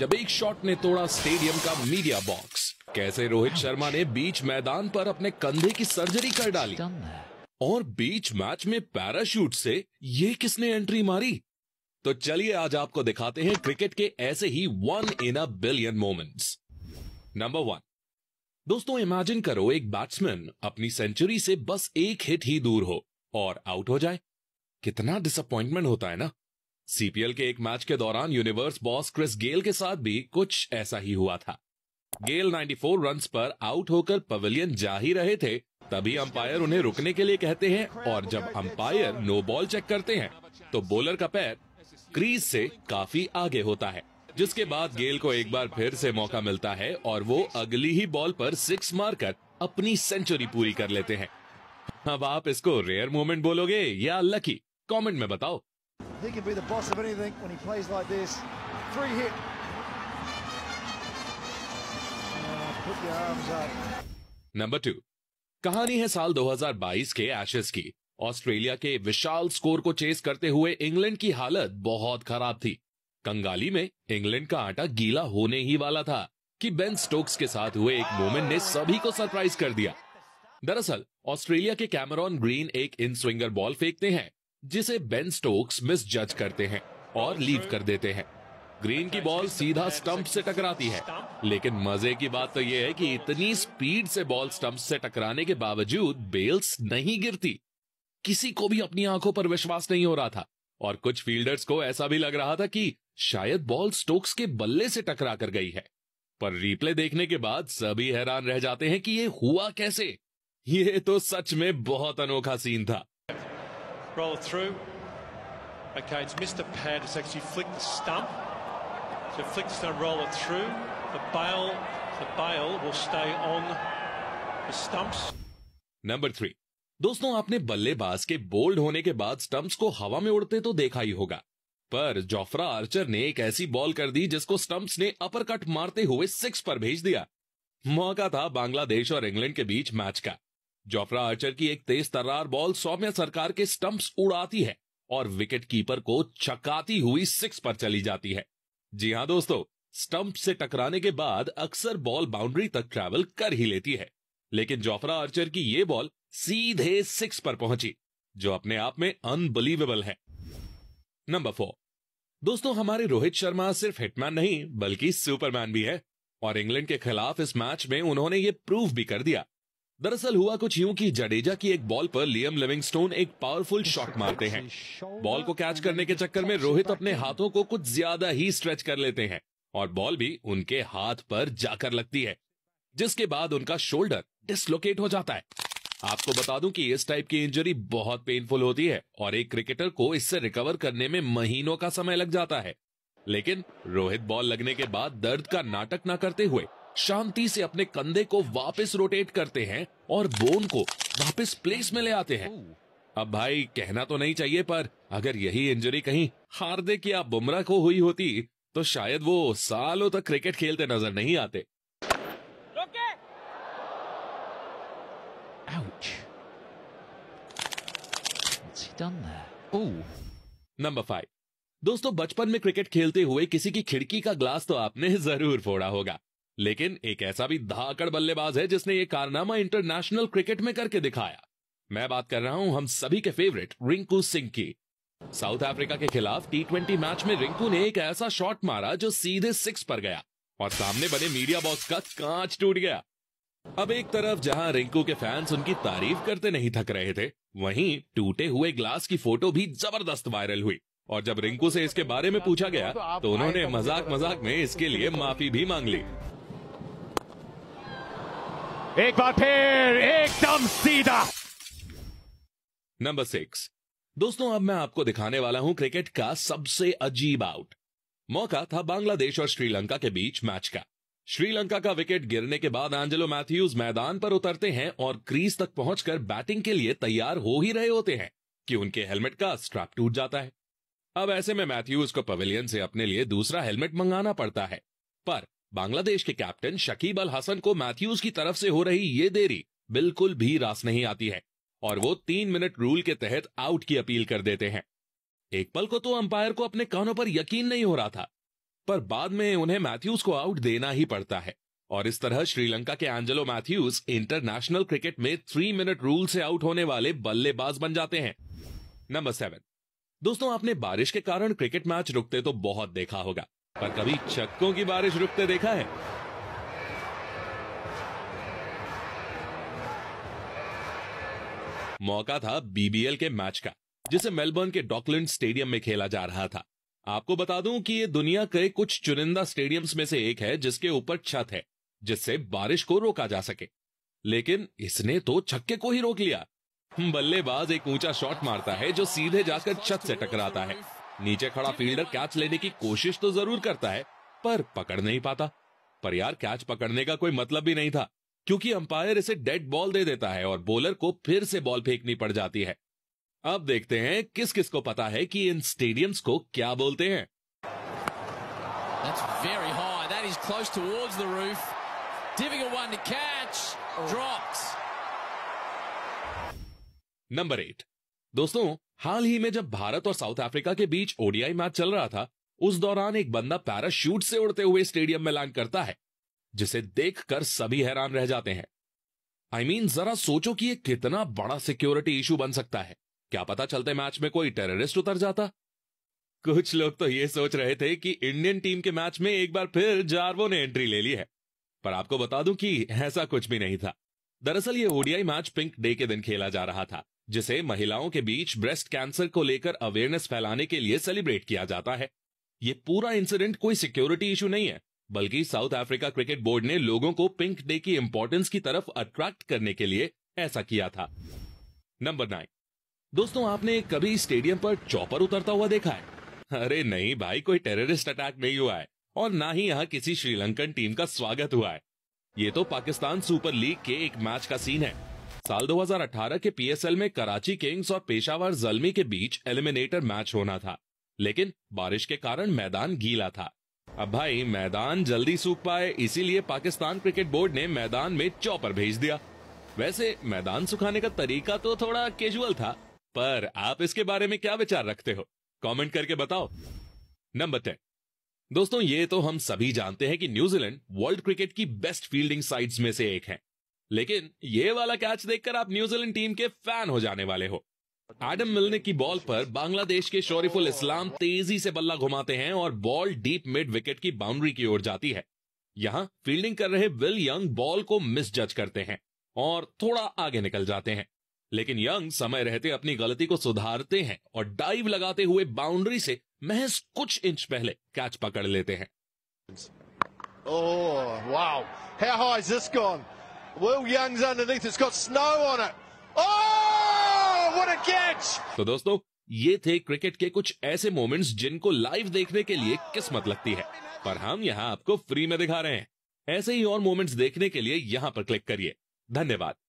जब एक शॉट ने तोड़ा स्टेडियम का मीडिया बॉक्स कैसे रोहित शर्मा ने बीच मैदान पर अपने कंधे की सर्जरी कर डाली और बीच मैच में पैराशूट से ये किसने एंट्री मारी तो चलिए आज आपको दिखाते हैं क्रिकेट के ऐसे ही one in a billion moments number one दोस्तों इमेजिन करो एक बैट्समैन अपनी सेंचुरी से बस एक हिट ही दूर हो और आउट हो जाए कितना डिसअपॉइंटमेंट होता है ना सीपीएल के एक मैच के दौरान यूनिवर्स बॉस क्रिस गेल के साथ भी कुछ ऐसा ही हुआ था गेल 94 रन्स पर आउट होकर पवेलियन जा ही रहे थे तभी अंपायर उन्हें रुकने के लिए कहते हैं और जब अंपायर नो बॉल चेक करते हैं तो बॉलर का पैर क्रीज से काफी आगे होता है जिसके बाद गेल को एक बार फिर से मौका मिलता है और वो अगली ही बॉल पर सिक्स मारकर अपनी सेंचुरी पूरी कर लेते हैं अब आप इसको रेयर मोमेंट बोलोगे या लकी कमेंट में बताओ He can be the boss of anything when he plays like this. Three hit. Uh, put your arms up. Number two कहानी है साल 2022 के एशेस की ऑस्ट्रेलिया के विशाल स्कोर को चेस करते हुए इंग्लैंड की हालत बहुत खराब थी कंगाली में इंग्लैंड का आटा गीला होने ही वाला था कि बेन स्टोक्स के साथ हुए एक मोमेंट ने सभी को सरप्राइज कर दिया दरअसल ऑस्ट्रेलिया के कैमरॉन ग्रीन एक इन स्विंगर बॉल फेंकते हैं जिसे बेन स्टोक्स मिस जज करते हैं और लीव कर देते हैं ग्रीन की बॉल सीधा स्टंप से टकराती है लेकिन मजे की बात तो यह है कि इतनी स्पीड से बॉल स्टंप से टकराने के बावजूद बेल्स नहीं गिरती किसी को भी अपनी आंखों पर विश्वास नहीं हो रहा था और कुछ फील्डर्स को ऐसा भी लग रहा था कि शायद बॉल स्टोक्स के बल्ले से टकरा कर गई है पर रिप्ले देखने के बाद सभी हैरान रह जाते हैं कि ये हुआ कैसे ये तो सच में बहुत अनोखा सीन था Roll it through. Okay, it's Mr. pad. It's actually flicked the stump. So flick the stump, roll it through. The bail, the bail will stay on the stumps. Number three. दोस्तों आपने बल्लेबाज के bold होने के बाद stumps को हवा में उड़ते तो देखा ही होगा पर जोफ्रा आर्चर ने एक ऐसी बॉल कर दी जिसको स्टंप्स ने अपर कट मारते हुए सिक्स पर भेज दिया मौका था बांग्लादेश और इंग्लैंड के बीच मैच का जोफ्रा आर्चर की एक तेज तर्रार बॉल सौम्या सरकार के स्टंप्स उड़ाती है और विकेट कीपर को चकाती हुई सिक्स पर चली जाती है जी हाँ दोस्तों स्टंप से टकराने के बाद अक्सर बॉल बाउंड्री तक ट्रैवल कर ही लेती है लेकिन जोफ्रा आर्चर की ये बॉल सीधे सिक्स पर पहुंची जो अपने आप में अनबिलीवेबल है नंबर फोर दोस्तों हमारे रोहित शर्मा सिर्फ हिटमैन नहीं बल्कि सुपरमैन भी है और इंग्लैंड के खिलाफ इस मैच में उन्होंने ये प्रूव भी कर दिया दरअसल हुआ कुछ यूं कि जडेजा की एक बॉल पर लियम लिविंगस्टोन एक पावरफुल शॉट मारते हैं बॉल को कैच करने के चक्कर में रोहित अपने हाथों को कुछ ज्यादा ही स्ट्रेच कर लेते हैं और बॉल भी उनके हाथ पर जाकर लगती है जिसके बाद उनका शोल्डर डिसलोकेट हो जाता है आपको बता दूं कि इस टाइप की इंजरी बहुत पेनफुल होती है और एक क्रिकेटर को इससे रिकवर करने में महीनों का समय लग जाता है लेकिन रोहित बॉल लगने के बाद दर्द का नाटक ना करते हुए शांति से अपने कंधे को वापस रोटेट करते हैं और बोन को वापस प्लेस में ले आते हैं अब भाई कहना तो नहीं चाहिए पर अगर यही इंजरी कहीं हार्दिक या बुमराह को हुई होती तो शायद वो सालों तक क्रिकेट खेलते नजर नहीं आते नंबर फाइव दोस्तों बचपन में क्रिकेट खेलते हुए किसी की खिड़की का ग्लास तो आपने जरूर फोड़ा होगा लेकिन एक ऐसा भी धाकड़ बल्लेबाज है जिसने ये कारनामा इंटरनेशनल क्रिकेट में करके दिखाया मैं बात कर रहा हूं हम सभी के फेवरेट रिंकू सिंह की साउथ अफ्रीका के खिलाफ टी ट्वेंटी मैच में रिंकू ने एक ऐसा शॉट मारा जो सीधे सिक्स पर गया और सामने बने मीडिया बॉक्स का कांच टूट गया अब एक तरफ जहां रिंकू के फैंस उनकी तारीफ करते नहीं थक रहे थे वहीं टूटे हुए ग्लास की फोटो भी जबरदस्त वायरल हुई और जब रिंकू से इसके बारे में पूछा गया तो उन्होंने मजाक मजाक में इसके लिए माफी भी मांग ली एक बार फिर एकदम सीधा नंबर सिक्स दोस्तों अब मैं आपको दिखाने वाला हूं क्रिकेट का सबसे अजीब आउट मौका था बांग्लादेश और श्रीलंका के बीच मैच का श्रीलंका का विकेट गिरने के बाद एंजेलो मैथ्यूज मैदान पर उतरते हैं और क्रीज तक पहुंचकर बैटिंग के लिए तैयार हो ही रहे होते हैं कि उनके हेलमेट का स्ट्रैप टूट जाता है अब ऐसे में मैथ्यूज को पवेलियन से अपने लिए दूसरा हेलमेट मंगाना पड़ता है पर बांग्लादेश के कैप्टन शकीब अल हसन को मैथ्यूज की तरफ से हो रही ये देरी बिल्कुल भी रास नहीं आती है और वो तीन मिनट रूल के तहत आउट की अपील कर देते हैं एक पल को तो अंपायर को अपने कानों पर यकीन नहीं हो रहा था पर बाद में उन्हें मैथ्यूज को आउट देना ही पड़ता है और इस तरह श्रीलंका के एंजेलो मैथ्यूज इंटरनेशनल क्रिकेट में थ्री मिनट रूल से आउट होने वाले बल्लेबाज बन जाते हैं नंबर सेवन दोस्तों आपने बारिश के कारण क्रिकेट मैच रुकते तो बहुत देखा होगा पर कभी छक्कों की बारिश रुकते देखा है मौका था बीबीएल के मैच का जिसे मेलबर्न के डॉकलैंड स्टेडियम में खेला जा रहा था आपको बता दूं कि ये दुनिया के कुछ चुनिंदा स्टेडियम्स में से एक है जिसके ऊपर छत है जिससे बारिश को रोका जा सके लेकिन इसने तो छक्के को ही रोक लिया बल्लेबाज एक ऊंचा शॉट मारता है जो सीधे जाकर छत से टकराता है नीचे खड़ा फील्डर कैच लेने की कोशिश तो जरूर करता है पर पकड़ नहीं पाता पर यार कैच पकड़ने का कोई मतलब भी नहीं था क्योंकि अंपायर इसे डेड बॉल दे देता है और बॉलर को फिर से बॉल फेंकनी पड़ जाती है अब देखते हैं किस किस को पता है कि इन स्टेडियम्स को क्या बोलते हैं That's very high. That is close towards the roof. Difficult one to catch. Oh. Number eight. दोस्तों हाल ही में जब भारत और साउथ अफ्रीका के बीच ओडीआई मैच चल रहा था उस दौरान एक बंदा पैराशूट से उड़ते हुए स्टेडियम में लैंड करता है जिसे देखकर सभी हैरान रह जाते हैं आई I मीन mean, जरा सोचो कि ये कितना बड़ा सिक्योरिटी इशू बन सकता है क्या पता चलते मैच में कोई टेररिस्ट उतर जाता कुछ लोग तो ये सोच रहे थे कि इंडियन टीम के मैच में एक बार फिर जार्वो ने एंट्री ले ली है पर आपको बता दूं कि ऐसा कुछ भी नहीं था दरअसल ये ओडीआई मैच पिंक डे के दिन खेला जा रहा था जिसे महिलाओं के बीच ब्रेस्ट कैंसर को लेकर अवेयरनेस फैलाने के लिए सेलिब्रेट किया जाता है ये पूरा इंसिडेंट कोई सिक्योरिटी इशू नहीं है बल्कि साउथ अफ्रीका क्रिकेट बोर्ड ने लोगों को पिंक डे की इंपॉर्टेंस की तरफ अट्रैक्ट करने के लिए ऐसा किया था नंबर नाइन दोस्तों आपने कभी स्टेडियम पर चौपर उतरता हुआ देखा है अरे नहीं भाई कोई टेररिस्ट अटैक नहीं हुआ है और ना ही यहाँ किसी श्रीलंकन टीम का स्वागत हुआ है ये तो पाकिस्तान सुपर लीग के एक मैच का सीन है साल 2018 के पीएसएल में कराची किंग्स और पेशावर जलमी के बीच एलिमिनेटर मैच होना था लेकिन बारिश के कारण मैदान गीला था अब भाई मैदान जल्दी सूख पाए इसीलिए पाकिस्तान क्रिकेट बोर्ड ने मैदान में चौपर भेज दिया वैसे मैदान सुखाने का तरीका तो थोड़ा कैजुअल था पर आप इसके बारे में क्या विचार रखते हो कमेंट करके बताओ नंबर टेन दोस्तों ये तो हम सभी जानते हैं कि न्यूजीलैंड वर्ल्ड क्रिकेट की बेस्ट फील्डिंग साइड्स में से एक है लेकिन ये वाला कैच देखकर आप न्यूजीलैंड टीम के फैन हो जाने वाले हो एडम मिलने की बॉल पर बांग्लादेश के शौरीफुल इस्लाम तेजी से बल्ला घुमाते हैं और बॉल डीप मिड विकेट की बाउंड्री की ओर जाती है यहां फील्डिंग कर रहे विल यंग बॉल को मिसजज करते हैं और थोड़ा आगे निकल जाते हैं लेकिन यंग समय रहते अपनी गलती को सुधारते हैं और डाइव लगाते हुए बाउंड्री से महज कुछ इंच पहले कैच पकड़ लेते हैं oh, wow. How high is this gone? Will Young's underneath. It's got snow on it. Oh, what a catch! तो दोस्तों ये थे क्रिकेट के कुछ ऐसे मोमेंट्स जिनको लाइव देखने के लिए किस्मत लगती है पर हम यहाँ आपको फ्री में दिखा रहे हैं ऐसे ही और मोमेंट्स देखने के लिए यहाँ पर क्लिक करिए धन्यवाद